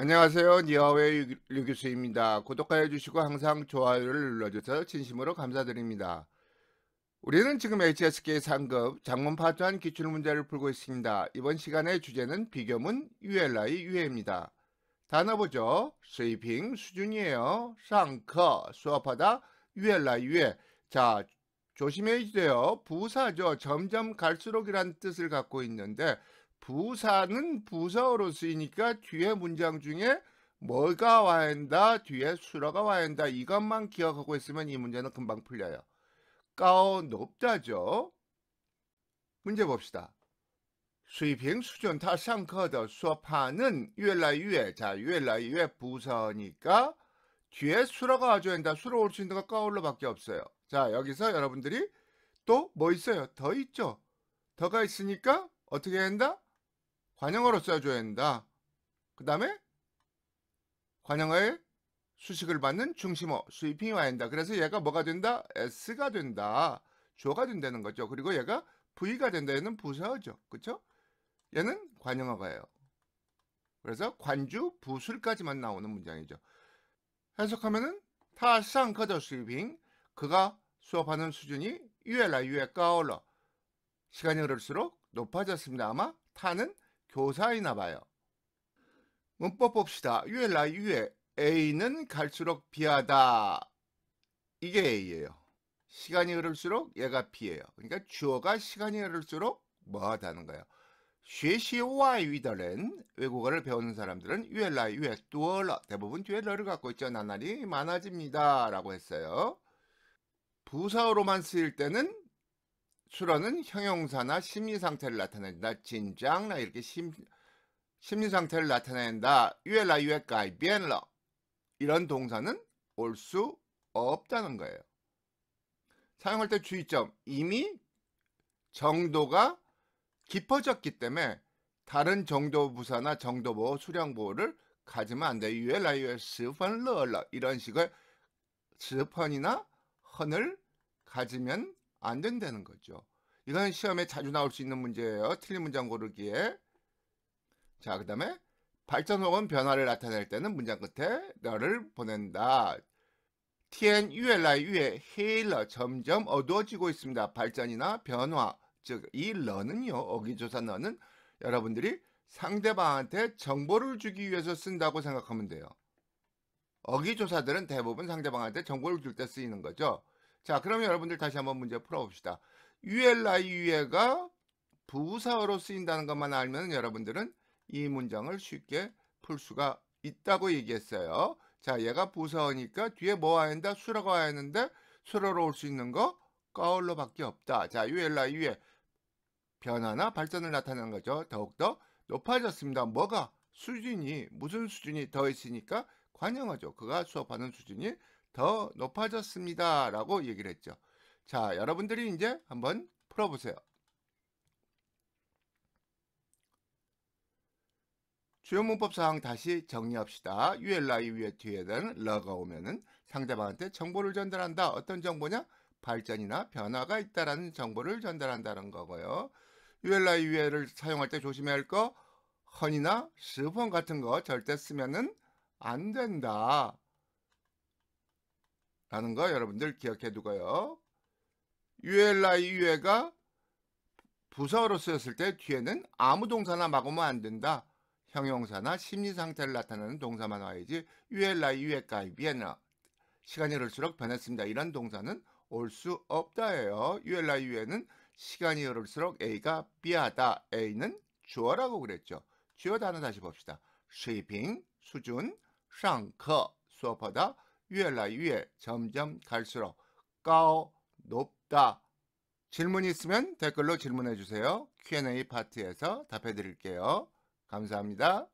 안녕하세요. 니하웨이 류교수입니다. 구독하여 주시고 항상 좋아요를 눌러줘서 진심으로 감사드립니다. 우리는 지금 HSK 상급 장문 파트한 기출문제를 풀고 있습니다. 이번 시간의 주제는 비교문 ULI 유해입니다. 단어 보죠. 스위핑 수준이에요. 상커 수업하다 ULI 유해. 자 조심해야 돼요. 부사죠. 점점 갈수록이란 뜻을 갖고 있는데 부사는 부사어로 쓰이니까 뒤에 문장 중에 뭐가 와야 한다 뒤에 수라가 와야 한다 이것만 기억하고 있으면 이 문제는 금방 풀려요 까오 높다죠 문제 봅시다 수입행 수준 다 상커더 수업하는 유越유에 자, 유越유에 부서니까 뒤에 수라가 와줘야 한다. 수로 올 수 있는 거 까올로 밖에 없어요. 자, 여기서 여러분들이 또 뭐 있어요? 더 있죠? 더가 있으니까 어떻게 한다? 관형어로 써줘야 한다. 그 다음에 관형어의 수식을 받는 중심어 수입이 와야 한다. 그래서 얘가 뭐가 된다? S가 된다. 조가 된다는 거죠. 그리고 얘가 V가 된다. 얘는 부사어죠. 그쵸? 얘는 관형어가예요. 그래서 관주 부술까지만 나오는 문장이죠. 해석하면은 타상 커더 수입잉 그가 수업하는 수준이 유에라 유에 까올러 시간이 흐를수록 높아졌습니다. 아마 타는 교사이나 봐요. 문법 봅시다. 위에 라이 에 A는 갈수록 B하다. 이게 A예요. 시간이 흐를수록 얘가 B예요. 그러니까 주어가 시간이 흐를수록 뭐하다는 거예요. 쉐시와 위더렌 외국어를 배우는 사람들은 위에 라이 에 뚜얼러 대부분 뒤에 러를 갖고 있죠. 나날이 많아집니다. 라고 했어요. 부사어로만 쓰일 때는 출원은 형용사나 심리 상태를 나타낸다. 진장나 이렇게 심, 심리 상태를 나타낸다. 유엘라 유엘가이 비엔러 이런 동사는 올 수 없다는 거예요. 사용할 때 주의점 이미 정도가 깊어졌기 때문에 다른 정도 부사나 정도 보호, 수량 보호를 가지면 안 돼. 유엘라 유엘 스펀 러얼러 이런 식의 스펀이나 헌을 가지면 안 된다는 거죠. 이건 시험에 자주 나올 수 있는 문제예요. 틀린 문장 고르기에. 자, 그 다음에 발전 혹은 변화를 나타낼 때는 문장 끝에 너를 보낸다. TNULI 위에 헤일러 점점 어두워지고 있습니다. 발전이나 변화, 즉 이 러는요, 어기조사 러는 여러분들이 상대방한테 정보를 주기 위해서 쓴다고 생각하면 돼요. 어기조사들은 대부분 상대방한테 정보를 줄 때 쓰이는 거죠. 자, 그러면 여러분들 다시 한번 문제 풀어봅시다. ULI 유해가 부사어로 쓰인다는 것만 알면 여러분들은 이 문장을 쉽게 풀 수가 있다고 얘기했어요. 자, 얘가 부사어니까 뒤에 뭐 와야 한다? 수라고 와야 하는데 수로로 올 수 있는 거 거울로밖에 없다. 자, ULI 유해 변화나 발전을 나타내는 거죠. 더욱더 높아졌습니다. 뭐가? 수준이 무슨 수준이 더 있으니까 관용하죠. 그가 수업하는 수준이 더 높아졌습니다. 라고 얘기를 했죠. 자, 여러분들이 이제 한번 풀어보세요. 주요 문법 사항 다시 정리합시다. ULI 위에 뒤에 는 러가 오면은 상대방한테 정보를 전달한다. 어떤 정보냐? 발전이나 변화가 있다라는 정보를 전달한다는 거고요. ULI 위에를 사용할 때 조심해야 할 거, 헌이나 스폰 같은 거 절대 쓰면은 안 된다. 라는 거 여러분들 기억해 두고요. ULI 유에가부서로 쓰였을 때 뒤에는 아무 동사나 막으면 안 된다. 형용사나 심리상태를 나타내는 동사만 와야지 ULI 유에가이 비엔나 시간이 흐를수록 변했습니다. 이런 동사는 올 수 없다예요. ULI 유에는 시간이 흐를수록 A가 B하다. A는 주어라고 그랬죠. 주어 단어 다시 봅시다. shaping, 수준, 上课, 수업하다, 越来越 점점 갈수록 高 높다 질문 있으면 댓글로 질문해 주세요. Q&A 파트에서 답해 드릴게요. 감사합니다.